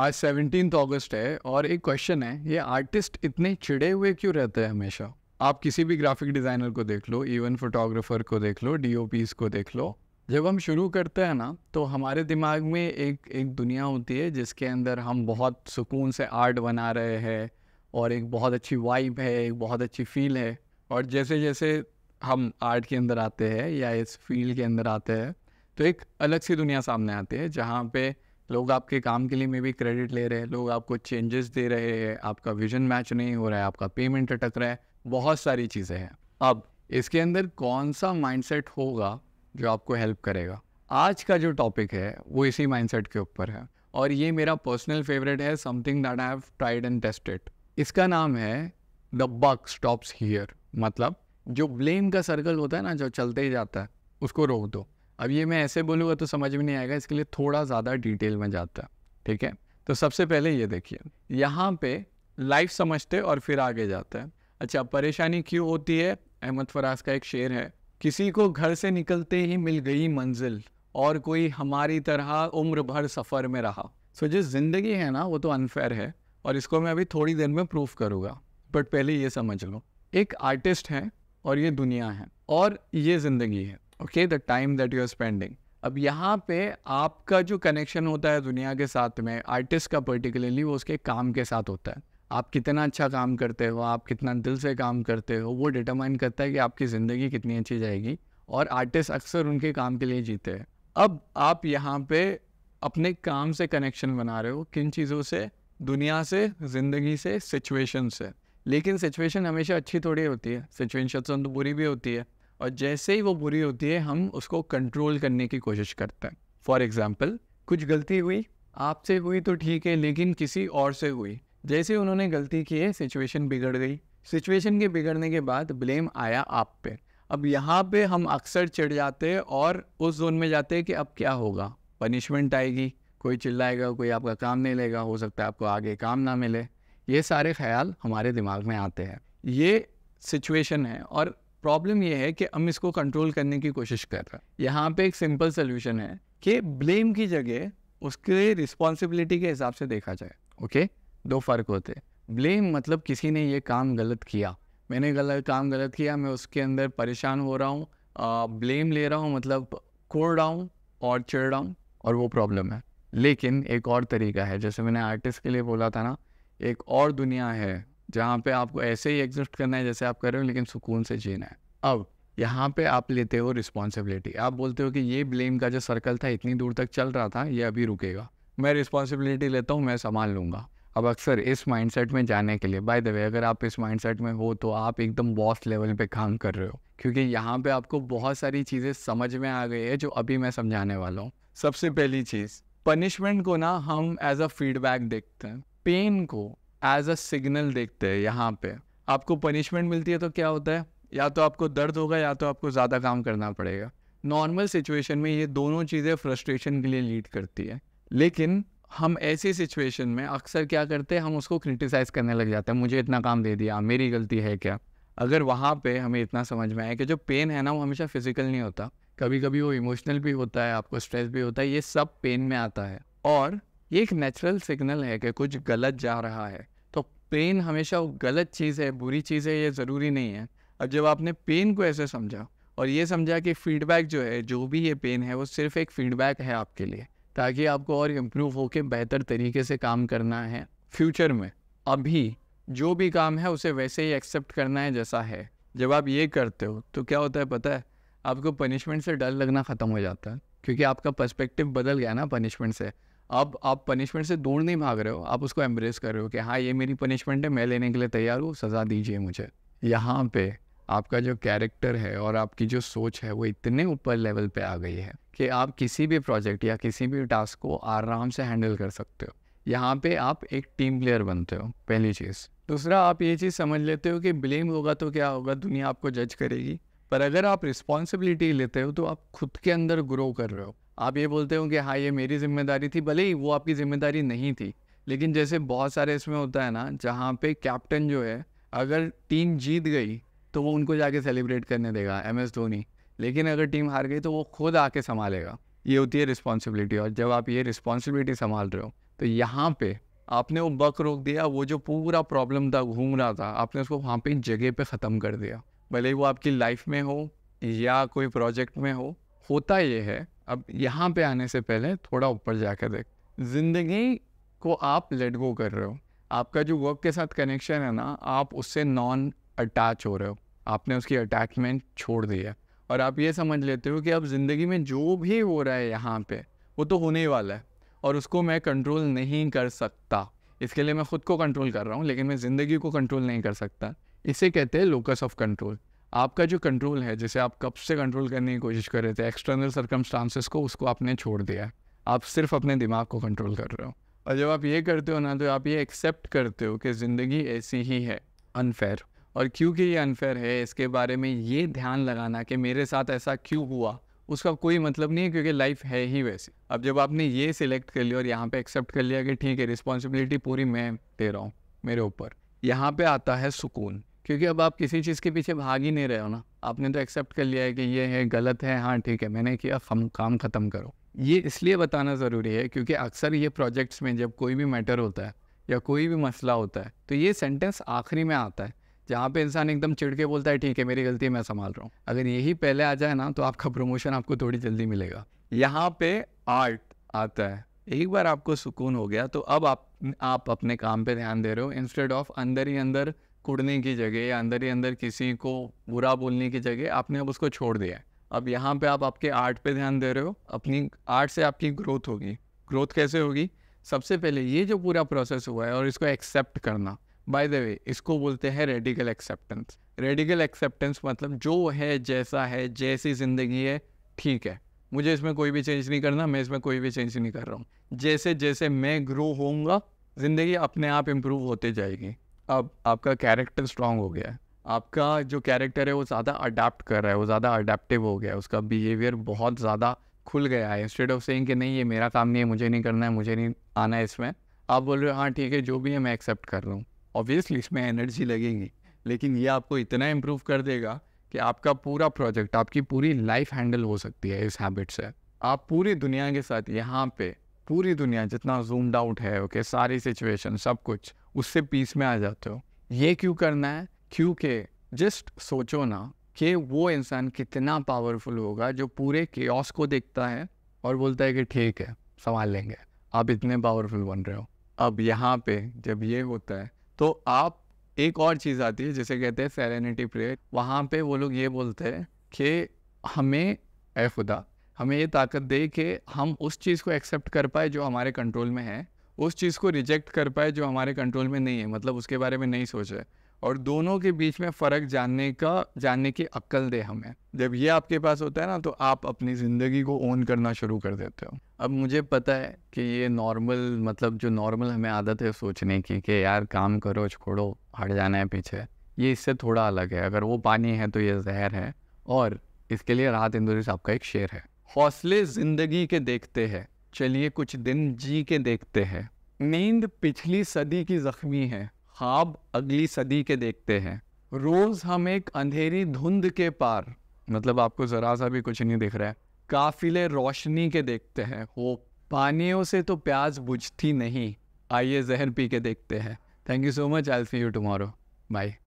आज सेवनटीन अगस्त है और एक क्वेश्चन है ये आर्टिस्ट इतने चिड़े हुए क्यों रहते हैं हमेशा आप किसी भी ग्राफिक डिज़ाइनर को देख लो इवन फोटोग्राफर को देख लो डी को देख लो जब हम शुरू करते हैं ना तो हमारे दिमाग में एक एक दुनिया होती है जिसके अंदर हम बहुत सुकून से आर्ट बना रहे हैं और एक बहुत अच्छी वाइब है एक बहुत अच्छी फील है और जैसे जैसे हम आर्ट के अंदर आते हैं या इस फील्ड के अंदर आते हैं तो एक अलग सी दुनिया सामने आती है जहाँ पे लोग आपके काम के लिए मे भी क्रेडिट ले रहे हैं लोग आपको चेंजेस दे रहे हैं आपका विजन मैच नहीं हो रहा है आपका पेमेंट अटक रहा है बहुत सारी चीज़ें हैं अब इसके अंदर कौन सा माइंडसेट होगा जो आपको हेल्प करेगा आज का जो टॉपिक है वो इसी माइंडसेट के ऊपर है और ये मेरा पर्सनल फेवरेट है something that I have tried and tested इसका नाम है द बक स्टॉप्स हियर मतलब जो ब्लेम का सर्कल होता है ना जो चलते ही जाता है उसको रोक दो अब ये मैं ऐसे बोलूँगा तो समझ में नहीं आएगा इसके लिए थोड़ा ज़्यादा डिटेल में जाता ठीक है तो सबसे पहले ये देखिए यहाँ पे लाइफ समझते और फिर आगे जाते हैं अच्छा परेशानी क्यों होती है अहमद फराज का एक शेर है किसी को घर से निकलते ही मिल गई मंजिल और कोई हमारी तरह उम्र भर सफ़र में रहा सो जो ज़िंदगी है ना वो तो अनफेयर है और इसको मैं अभी थोड़ी देर में प्रूफ करूँगा बट पहले ये समझ लो एक आर्टिस्ट है और ये दुनिया है और ये ज़िंदगी है okay the time that you are spending अब यहाँ पे आपका जो कनेक्शन होता है दुनिया के साथ में आर्टिस्ट का पर्टिकुलरली वो उसके काम के साथ होता है आप कितना अच्छा काम करते हो आप कितना दिल से काम करते हो वो डिटरमाइन करता है कि आपकी ज़िंदगी कितनी अच्छी जाएगी और आर्टिस्ट अक्सर उनके काम के लिए जीते हैं अब आप यहाँ पे अपने काम से कनेक्शन बना रहे हो किन चीज़ों से दुनिया से ज़िंदगी से सिचुएशन से लेकिन सिचुएशन हमेशा अच्छी थोड़ी होती है सिचुएशन तो बुरी भी होती है और जैसे ही वो बुरी होती है हम उसको कंट्रोल करने की कोशिश करते हैं फॉर एग्ज़ाम्पल कुछ गलती हुई आपसे हुई तो ठीक है लेकिन किसी और से हुई जैसे उन्होंने गलती की है सिचुएशन बिगड़ गई सिचुएशन के बिगड़ने के बाद ब्लेम आया आप पे अब यहाँ पे हम अक्सर चिढ़ जाते हैं और उस जोन में जाते हैं कि अब क्या होगा पनिशमेंट आएगी कोई चिल्लाएगा कोई आपका काम नहीं लेगा हो सकता है आपको आगे काम ना मिले ये सारे ख्याल हमारे दिमाग में आते हैं ये सिचुएशन है और प्रॉब्लम यह है कि हम इसको कंट्रोल करने की कोशिश कर रहे हैं यहाँ पे एक सिंपल सोल्यूशन है कि ब्लेम की जगह उसके रिस्पॉन्सिबिलिटी के हिसाब से देखा जाए ओके दो फ़र्क होते ब्लेम मतलब किसी ने ये काम गलत किया मैंने गलत काम गलत किया मैं उसके अंदर परेशान हो रहा हूँ ब्लेम ले रहा हूँ मतलब कोड़ रहा हूँ और चिड़ रहा हूँ और वो प्रॉब्लम है लेकिन एक और तरीका है जैसे मैंने आर्टिस्ट के लिए बोला था ना एक और दुनिया है जहाँ पे आपको ऐसे ही एग्जिस्ट करना है जैसे आप कर रहे हो लेकिन सुकून से जीना है अब यहाँ पे आप लेते हो रिस्पॉन्सिबिलिटी आप बोलते हो कि ये ब्लेम का जो सर्कल था इतनी दूर तक चल रहा था ये अभी रुकेगा मैं रिस्पॉन्सिबिलिटी लेता हूँ मैं संभाल लूँगा अब अक्सर इस माइंडसेट में जाने के लिए बाय द वे अगर आप इस माइंडसेट में हो तो आप एकदम बॉस लेवल पे काम कर रहे हो क्योंकि यहाँ पे आपको बहुत सारी चीज़ें समझ में आ गई है जो अभी मैं समझाने वाला हूँ सबसे पहली चीज़ पनिशमेंट को ना हम एज अ फीडबैक देखते हैं पेन को एज अ सिग्नल देखते हैं यहाँ पे आपको पनिशमेंट मिलती है तो क्या होता है या तो आपको दर्द होगा या तो आपको ज़्यादा काम करना पड़ेगा नॉर्मल सिचुएशन में ये दोनों चीज़ें फ्रस्ट्रेशन के लिए लीड करती है लेकिन हम ऐसी सिचुएशन में अक्सर क्या करते हैं हम उसको क्रिटिसाइज़ करने लग जाते हैं मुझे इतना काम दे दिया मेरी गलती है क्या अगर वहाँ पे हमें इतना समझ में आए कि जो पेन है ना वो हमेशा फिजिकल नहीं होता कभी कभी वो इमोशनल भी होता है आपको स्ट्रेस भी होता है ये सब पेन में आता है और ये एक नेचुरल सिग्नल है कि कुछ गलत जा रहा है पेन हमेशा गलत चीज़ है बुरी चीज़ है ये ज़रूरी नहीं है अब जब आपने पेन को ऐसे समझा और ये समझा कि फीडबैक जो है जो भी ये पेन है वो सिर्फ एक फ़ीडबैक है आपके लिए ताकि आपको और इम्प्रूव होकर बेहतर तरीके से काम करना है फ्यूचर में अभी जो भी काम है उसे वैसे ही एक्सेप्ट करना है जैसा है जब आप ये करते हो तो क्या होता है पता है आपको पनिशमेंट से डर लगना ख़त्म हो जाता है क्योंकि आपका पर्सपेक्टिव बदल गया ना पनिशमेंट से अब आप पनिशमेंट से दूर नहीं भाग रहे हो आप उसको एम्ब्रेस कर रहे हो कि हाँ ये मेरी पनिशमेंट है मैं लेने के लिए तैयार हूँ सज़ा दीजिए मुझे यहाँ पे आपका जो कैरेक्टर है और आपकी जो सोच है वो इतने ऊपर लेवल पे आ गई है कि आप किसी भी प्रोजेक्ट या किसी भी टास्क को आराम से हैंडल कर सकते हो यहाँ पे आप एक टीम प्लेयर बनते हो पहली चीज़ दूसरा आप ये चीज़ समझ लेते हो कि ब्लेम होगा तो क्या होगा दुनिया आपको जज करेगी पर अगर आप रिस्पॉन्सिबिलिटी लेते हो तो आप खुद के अंदर ग्रो कर रहे हो आप ये बोलते हो कि हाँ ये मेरी जिम्मेदारी थी भले ही वो आपकी जिम्मेदारी नहीं थी लेकिन जैसे बहुत सारे इसमें होता है ना जहाँ पे कैप्टन जो है अगर टीम जीत गई तो वो उनको जाके सेलिब्रेट करने देगा एम एस धोनी लेकिन अगर टीम हार गई तो वो खुद आके संभालेगा ये होती है रिस्पॉन्सिबिलिटी और जब आप ये रिस्पॉन्सिबिलिटी संभाल रहे हो तो यहाँ पे आपने वो बक रोक दिया वो जो पूरा प्रॉब्लम था घूम रहा था आपने उसको वहाँ पे जगह पे ख़त्म कर दिया भले ही वो आपकी लाइफ में हो या कोई प्रोजेक्ट में हो होता ये है अब यहाँ पे आने से पहले थोड़ा ऊपर जाकर देख ज़िंदगी को आप लेट गो कर रहे हो आपका जो वर्क के साथ कनेक्शन है ना आप उससे नॉन अटैच हो रहे हो आपने उसकी अटैचमेंट छोड़ दी है और आप ये समझ लेते हो कि अब ज़िंदगी में जो भी हो रहा है यहाँ पे वो तो होने ही वाला है और उसको मैं कंट्रोल नहीं कर सकता इसके लिए मैं ख़ुद को कंट्रोल कर रहा हूँ लेकिन मैं ज़िंदगी को कंट्रोल नहीं कर सकता इसे कहते हैं लोकस ऑफ कंट्रोल आपका जो कंट्रोल है जैसे आप कब से कंट्रोल करने की कोशिश कर रहे थे एक्सटर्नल सर्कमस्टांसिस को उसको आपने छोड़ दिया आप सिर्फ अपने दिमाग को कंट्रोल कर रहे हो और जब आप ये करते हो ना तो आप ये एक्सेप्ट करते हो कि ज़िंदगी ऐसी ही है अनफेयर और क्योंकि ये अनफेयर है इसके बारे में ये ध्यान लगाना कि मेरे साथ ऐसा क्यों हुआ उसका कोई मतलब नहीं है क्योंकि लाइफ है ही वैसी अब जब आपने ये सिलेक्ट कर लिया और यहाँ पे एक्सेप्ट कर लिया कि ठीक है रिस्पॉन्सिबिलिटी पूरी मैं दे रहा हूँ मेरे ऊपर यहाँ पे आता है सुकून क्योंकि अब आप किसी चीज़ के पीछे भाग ही नहीं रहे हो ना आपने तो एक्सेप्ट कर लिया है कि ये है गलत है हाँ ठीक है मैंने किया हम काम ख़त्म करो ये इसलिए बताना ज़रूरी है क्योंकि अक्सर ये प्रोजेक्ट्स में जब कोई भी मैटर होता है या कोई भी मसला होता है तो ये सेंटेंस आखिरी में आता है जहाँ पे इंसान एकदम चिड़ के बोलता है ठीक है मेरी गलती है मैं संभाल रहा हूँ अगर यही पहले आ जाए ना तो आपका प्रमोशन आपको थोड़ी जल्दी मिलेगा यहाँ पे आर्ट आता है एक बार आपको सुकून हो गया तो अब आप आप अपने काम पे ध्यान दे रहे हो इंस्टेड ऑफ अंदर ही अंदर कुड़ने की जगह या अंदर ही अंदर किसी को बुरा बोलने की जगह आपने अब उसको छोड़ दिया है अब यहाँ पे आप आपके आर्ट पे ध्यान दे रहे हो अपनी आर्ट से आपकी ग्रोथ होगी ग्रोथ कैसे होगी सबसे पहले ये जो पूरा प्रोसेस हुआ है और इसको एक्सेप्ट करना बाय द वे इसको बोलते हैं रेडिकल एक्सेप्टेंस रेडिकल एक्सेप्टेंस मतलब जो है जैसा है जैसी ज़िंदगी है ठीक है मुझे इसमें कोई भी चेंज नहीं करना मैं इसमें कोई भी चेंज नहीं कर रहा हूँ जैसे जैसे मैं ग्रो होऊंगा ज़िंदगी अपने आप इम्प्रूव होते जाएगी अब आपका कैरेक्टर स्ट्रांग हो गया है आपका जो कैरेक्टर है वो ज़्यादा अडेप्ट कर रहा है वो ज़्यादा अडेप्टिव हो गया है उसका बिहेवियर बहुत ज़्यादा खुल गया है इंस्टेड ऑफ सेइंग कि नहीं ये मेरा काम नहीं है मुझे नहीं करना है मुझे नहीं आना है इसमें आप बोल रहे हो हाँ ठीक है जो भी है मैं एक्सेप्ट कर रहा हूँ ऑब्वियसली इसमें एनर्जी लगेगी लेकिन ये आपको इतना इम्प्रूव कर देगा कि आपका पूरा प्रोजेक्ट आपकी पूरी लाइफ हैंडल हो सकती है इस हैबिट से आप पूरी दुनिया के साथ यहाँ पे पूरी दुनिया जितना जूम्ड आउट है ओके okay, सारी सिचुएशन सब कुछ उससे पीस में आ जाते हो ये क्यों करना है क्योंकि जस्ट सोचो ना कि वो इंसान कितना पावरफुल होगा जो पूरे केस को देखता है और बोलता है कि ठीक है संभाल लेंगे आप इतने पावरफुल बन रहे हो अब यहाँ पे जब ये होता है तो आप एक और चीज़ आती है जिसे कहते हैं सेरेनिटी प्रेयर वहाँ पे वो लोग ये बोलते हैं कि हमें ए खुदा हमें ये ताकत दे कि हम उस चीज़ को एक्सेप्ट कर पाए जो हमारे कंट्रोल में है उस चीज़ को रिजेक्ट कर पाए जो हमारे कंट्रोल में नहीं है मतलब उसके बारे में नहीं सोचे और दोनों के बीच में फ़र्क जानने का जानने की अक्ल दे हमें जब ये आपके पास होता है ना तो आप अपनी ज़िंदगी को ओन करना शुरू कर देते हो अब मुझे पता है कि ये नॉर्मल मतलब जो नॉर्मल हमें आदत है सोचने की कि यार काम करो छोड़ो हट जाना है पीछे ये इससे थोड़ा अलग है अगर वो पानी है तो ये जहर है और इसके लिए राहत इंदौरी साहब का एक शेर है हौसले ज़िंदगी के देखते हैं चलिए कुछ दिन जी के देखते हैं नींद पिछली सदी की जख्मी है ख्वाब अगली सदी के देखते हैं रोज हम एक अंधेरी धुंध के पार मतलब आपको जरा सा भी कुछ नहीं दिख रहा है काफिले रोशनी के देखते हैं हो पानियों से तो प्याज बुझती नहीं आइए जहर पी के देखते हैं thank you so much I see you tomorrow bye